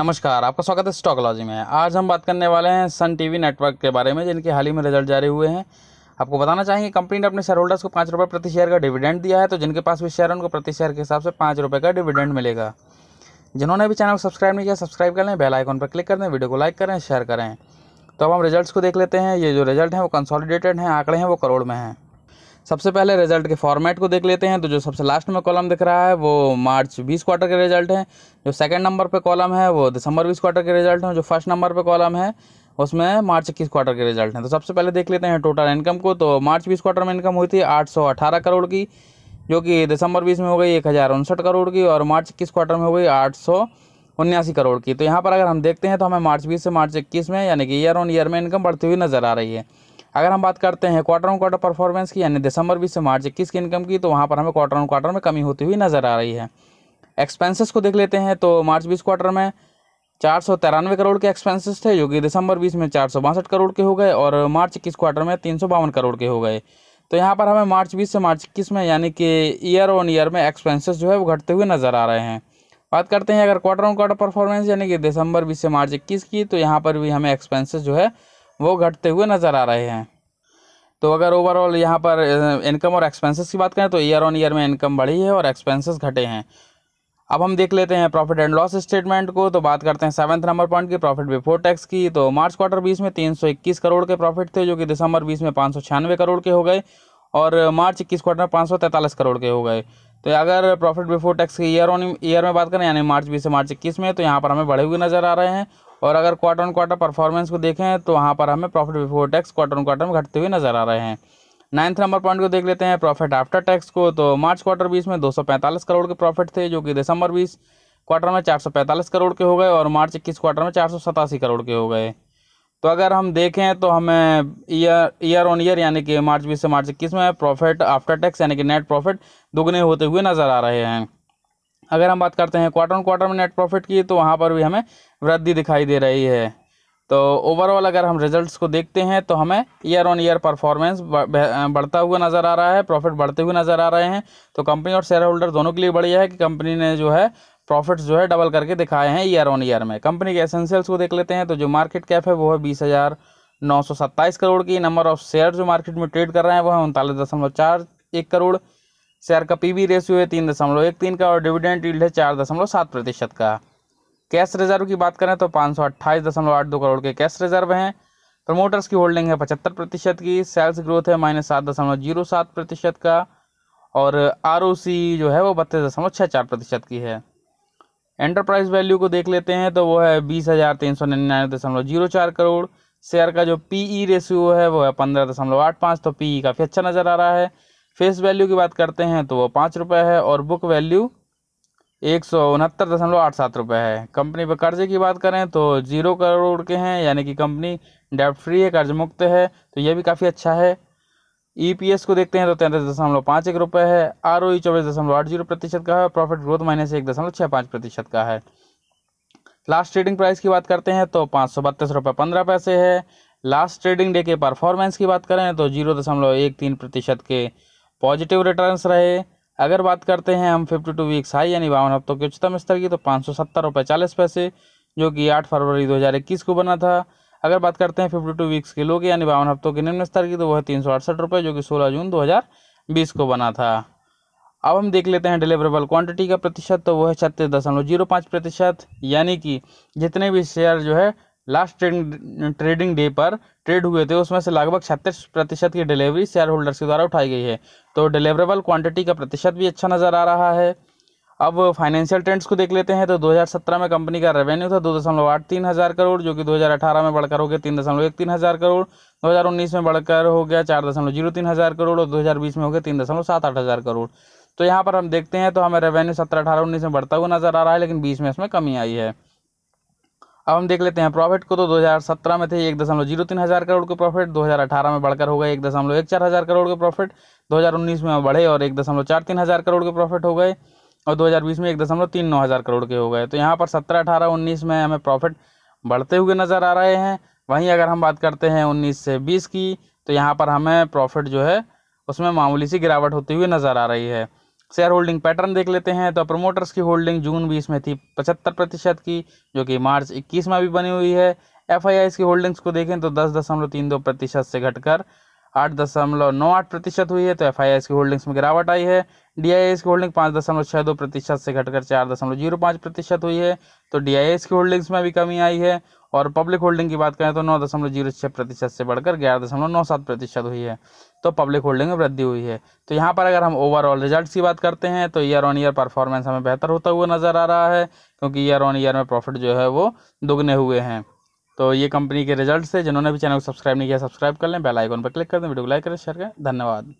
नमस्कार आपका स्वागत है स्टॉकलॉजी में आज हम बात करने वाले हैं सन टीवी नेटवर्क के बारे में जिनके हाल ही में रिजल्ट जारी हुए हैं आपको बताना चाहेंगे कंपनी ने अपने शेयर होल्डर्स को पाँच रुपये प्रति शेयर का डिविडेंड दिया है तो जिनके पास भी शेयर उनको प्रति शेयर के हिसाब से पाँच रुपये का डिविडेंड मिलेगा जिन्होंने भी चैनल को सब्सक्राइब नहीं किया सब्सक्राइब कर लें बेल आइकॉन पर क्लिक कर दें वीडियो को लाइक करें शेयर करें तो अब हम रिजल्ट को देख लेते हैं ये जो रिजल्ट हैं वो कंसॉलिडेटेड हैं आंकड़े हैं वो करोड़ में हैं सबसे पहले रिजल्ट के फॉर्मेट को देख लेते हैं तो जो सबसे लास्ट में कॉलम दिख रहा है वो मार्च बीस क्वार्टर के रिजल्ट हैं जो सेकंड नंबर पे कॉलम है वो दिसंबर बीस क्वार्टर के रिजल्ट हैं जो फर्स्ट नंबर पे कॉलम है उसमें मार्च इक्कीस क्वार्टर के रिजल्ट हैं तो सबसे पहले देख लेते हैं टोटल इनकम को तो मार्च बीस क्वार्टर में इनकम हुई थी आठ सौ अठारह करोड़ की जो कि दिसंबर बीस में हो गई एक हज़ार उनसठ करोड़ की और मार्च इक्कीस क्वार्टर में हो गई आठ सौ उन्यासी करोड़ की तो यहाँ पर अगर हम देखते हैं तो हमें मार्च बीस से मार्च इक्कीस में यानी कि ईयर ऑन ईयर में इनकम बढ़ती हुई नज़र आ रही है अगर हम बात करते हैं क्वार्टर ऑन क्वार्टर परफॉर्मेंस की यानी दिसंबर बीस से मार्च इक्कीस की इनकम की तो वहाँ पर हमें क्वार्टर ऑन क्वार्टर में कमी होती हुई नज़र आ रही है एक्सपेंसेस को देख लेते हैं तो मार्च बीस क्वार्टर में चार सौ तिरानवे करोड़ के एक्सपेंसेस थे जो कि दिसंबर बीस में चार सौ बासठ करोड़ के हो गए और मार्च इक्कीस क्वार्टर में तीन सौ बावन करोड़ के हो गए तो यहाँ पर हमें मार्च बीस से मार्च इक्कीस में यानी कि ईयर ऑन ईयर में एक्सपेंसेस जो है वो घटते हुए नज़र आ रहे हैं बात करते हैं अगर क्वार्टर ऑन क्वार्टर परफॉर्मेंस यानी कि दिसंबर बीस से मार्च इक्कीस की तो यहाँ पर भी हमें एक्सपेंसेस जो है वो घटते हुए नज़र आ रहे हैं तो अगर ओवरऑल यहाँ पर इनकम और एक्सपेंसेस की बात करें तो ईयर ऑन ईयर में इनकम बढ़ी है और एक्सपेंसेस घटे हैं अब हम देख लेते हैं प्रॉफिट एंड लॉस स्टेटमेंट को तो बात करते हैं सेवन्थ नंबर पॉइंट की प्रॉफिट बिफोर टैक्स की तो मार्च क्वार्टर बीस में तीन करोड़ के प्रॉफिट थे जो कि दिसंबर बीस में पाँच करोड़ के हो गए और मार्च इक्कीस क्वार्टर में पाँच करोड़ के हो गए तो अगर प्रॉफिट बिफोर टैक्स के ईयर ऑन ईयर में बात करें यानी मार्च बीस से मार्च इक्कीस में तो यहाँ पर हमें बढ़े हुए नजर आ रहे हैं और अगर क्वार्टर ऑन क्वार्टर परफॉर्मेंस को देखें तो वहाँ पर हमें profit before tax quarter on quarter में घटते हुए नजर आ रहे हैं नाइन्थ नंबर पॉइंट को देख लेते हैं प्रॉफिट आफ्टर टैक्स को तो मार्च क्वार्टर बीस में पैंतालीस करोड़ के प्रॉफिट थे जो कि दिसंबर बीस क्वार्टर में पैंतालीस करोड़ के हो गए और मार्च इक्कीस क्वार्टर में चार करोड़ के हो गए तो अगर हम देखें तो हमें ईयर ईयर ऑन ईयर यानी कि मार्च बीस से मार्च इक्कीस में प्रॉफिट आफ्टर टैक्स यानी कि नेट प्रॉफिट दोगुने होते हुए नज़र आ रहे हैं अगर हम बात करते हैं क्वार्टर ऑन क्वार्टर में नेट प्रॉफिट की तो वहाँ पर भी हमें वृद्धि दिखाई दे रही है तो ओवरऑल अगर हम रिजल्ट्स को देखते हैं तो हमें ईयर ऑन ईयर परफॉर्मेंस बढ़ता हुआ नज़र आ रहा है प्रॉफिट बढ़ते हुए नज़र आ रहे हैं तो कंपनी और शेयर होल्डर दोनों के लिए बढ़िया है कि कंपनी ने जो है प्रॉफिट्स जो है डबल करके दिखाए हैं ईयर ऑन ईयर में कंपनी के एसेंशियल्स को देख लेते हैं तो जो मार्केट कैप है वो है बीस हज़ार नौ सौ सत्ताईस करोड़ की नंबर ऑफ शेयर जो मार्केट में ट्रेड कर रहे हैं वो है उनतालीस दशमलव चार एक करोड़ शेयर का वी रेशियो है तीन दशमलव एक तीन का और डिविडेंड ईल्ड है चार दशमलव सात प्रतिशत का कैश रिजर्व की बात करें तो पाँच सौ अट्ठाईस दशमलव आठ दो करोड़ के कैश रिजर्व हैं प्रमोटर्स की होल्डिंग है पचहत्तर प्रतिशत की सेल्स ग्रोथ है माइनस सात दशमलव जीरो सात प्रतिशत का और आर जो है वो बत्तीस दशमलव छः चार प्रतिशत की है एंटरप्राइज वैल्यू को देख लेते हैं तो वो है बीस हज़ार तीन सौ निन्यानवे दशमलव जीरो चार करोड़ शेयर का जो पी ई रेशियो है वो है पंद्रह दशमलव आठ पाँच तो पी ई e काफ़ी अच्छा नज़र आ रहा है फेस वैल्यू की बात करते हैं तो वो पाँच रुपये है और बुक वैल्यू एक सौ उनहत्तर दशमलव आठ सात रुपये है कंपनी पर कर्जे की बात करें तो जीरो करोड़ के हैं यानी कि कंपनी डेब्ट फ्री है कर्ज मुक्त है तो यह भी काफ़ी अच्छा है ईपीएस e को देखते हैं तो तैंतीस दशमलव पाँच एक रुपये है आर ओ e चौबीस दशमलव आठ जीरो प्रतिशत का है प्रॉफिट ग्रोथ माइनस एक दशमलव छः पाँच प्रतिशत का है लास्ट ट्रेडिंग प्राइस की बात करते हैं तो पाँच सौ बत्तीस रुपये पंद्रह पैसे है लास्ट ट्रेडिंग डे के परफॉर्मेंस की बात करें तो जीरो दशमलव एक तीन प्रतिशत के पॉजिटिव रिटर्न्स रहे अगर बात करते हैं हम फिफ्टी टू वीक्स हाई यानी बावन हफ्तों के उच्चतम स्तर की तो पाँच सौ सत्तर रुपये चालीस पैसे जो कि आठ फरवरी दो हज़ार इक्कीस को बना था अगर बात करते हैं फिफ्टी टू वीक्स के लोग यानी बावन हफ्तों के निम्न स्तर की तो वह तीन सौ अड़सठ रुपये जो कि सोलह जून दो हज़ार बीस को बना था अब हम देख लेते हैं डिलीवरेबल क्वांटिटी का प्रतिशत तो वह है छत्तीस दशमलव जीरो पाँच प्रतिशत यानी कि जितने भी शेयर जो है लास्ट ट्रेडिंग ट्रेडिंग डे पर ट्रेड हुए थे उसमें से लगभग छत्तीस प्रतिशत की डिलीवरी शेयर होल्डर्स के द्वारा उठाई गई है तो डिलीवरेबल क्वांटिटी का प्रतिशत भी अच्छा नज़र आ रहा है अब फाइनेंशियल ट्रेंड्स को देख लेते हैं तो 2017 में कंपनी का रेवेन्यू था दो दशमलव आठ तीन हज़ार करोड़ जो कि 2018 में बढ़कर हो गया तीन दशमलव एक तीन हज़ार करोड़ 2019 में बढ़कर हो गया चार दशमलव जीरो तीन हज़ार करोड़ और 2020 में हो गया तीन दशमलव सात आठ हज़ार करोड़ तो यहाँ पर हम देखते हैं तो हमें रेवेन्यू सत्रह अठारह उन्नीस में बढ़ता हुआ नज़र आ रहा है लेकिन बीस में इसमें कमी आई है अब हम देख लेते हैं प्रॉफिट को तो 2017 में थे एक दशमलव जीरो तीन हज़ार करोड़ के प्रॉफिट 2018 में बढ़कर हो गए एक दशमलव एक चार हज़ार करोड़ के प्रॉफिट 2019 में बढ़े और एक दशमलव चार तीन हज़ार करोड़ के प्रॉफिट हो गए और 2020 में एक दशमलव तीन नौ हज़ार करोड़ के हो गए तो यहाँ पर सत्रह अठारह उन्नीस में हमें प्रॉफिट बढ़ते हुए नज़र आ रहे हैं वहीं अगर हम बात करते हैं उन्नीस से बीस की तो यहाँ पर हमें प्रॉफिट जो है उसमें मामूली सी गिरावट होती हुई नज़र आ रही है शेयर होल्डिंग पैटर्न देख लेते हैं तो प्रमोटर्स की होल्डिंग जून बीस में थी पचहत्तर प्रतिशत की जो कि मार्च इक्कीस में भी बनी हुई है एफ की होल्डिंग्स को देखें तो दस दशमलव तीन दो प्रतिशत से घटकर आठ दशमलव नौ आठ प्रतिशत हुई है तो एफ की होल्डिंग्स में गिरावट आई है डी की होल्डिंग पाँच दशमलव छः दो प्रतिशत से घटकर चार दशमलव जीरो पाँच प्रतिशत हुई है तो डी की होल्डिंग्स में भी कमी आई है और पब्लिक होल्डिंग की बात करें तो नौ दशमलव जीरो छः प्रतिशत से बढ़कर ग्यारह दशमलव नौ सात प्रतिशत हुई है तो पब्लिक होल्डिंग में वृद्धि हुई है तो यहाँ पर अगर हम ओवरऑल रिजल्ट की बात करते हैं तो ईयर ऑन ईयर परफॉर्मेंस हमें बेहतर होता हुआ नज़र आ रहा है क्योंकि ईयर ऑन ईयर में प्रॉफिट जो है वो दुगने हुए हैं तो ये कंपनी के रिजल्ट है जिन्होंने भी चैनल को सब्सक्राइब नहीं किया सब्सक्राइब कर लें बेल आइकन पर क्लिक कर दें वीडियो को लाइक करें शेयर करें धन्यवाद